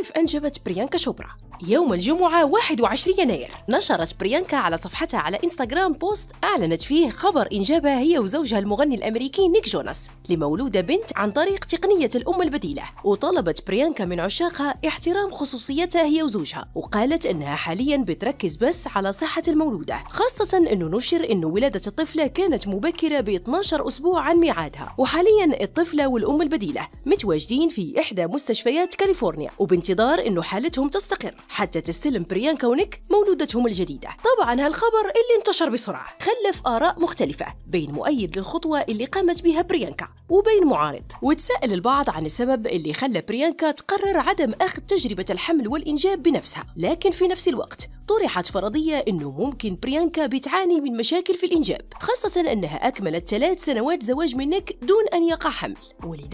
كيف أنجبت بريانكا شوبرا يوم الجمعة 21 يناير نشرت بريانكا على صفحتها على إنستغرام بوست أعلنت فيه خبر إنجابها هي وزوجها المغني الأمريكي نيك جوناس لمولودة بنت عن طريق تقنية الأم البديلة وطلبت بريانكا من عشاقها احترام خصوصيتها هي وزوجها وقالت أنها حاليا بتركز بس على صحة المولودة خاصة أنه نشر أنه ولادة الطفلة كانت مبكرة ب 12 أسبوع عن ميعادها وحاليا الطفلة والأم البديلة متواجدين في إحدى مستشفيات كاليفورنيا وبنت بانتظار انه حالتهم تستقر حتى تستلم بريان كونيك مولودتهم الجديدة طبعا هالخبر اللي انتشر بسرعة خلف آراء مختلفة بين مؤيد للخطوة اللي قامت بها بريانكا وبين معارض وتساءل البعض عن السبب اللي خلى بريانكا تقرر عدم أخذ تجربة الحمل والإنجاب بنفسها لكن في نفس الوقت طرحت فرضية أنه ممكن بريانكا بتعاني من مشاكل في الإنجاب خاصة أنها أكملت ثلاث سنوات زواج من نيك دون أن يقع حمل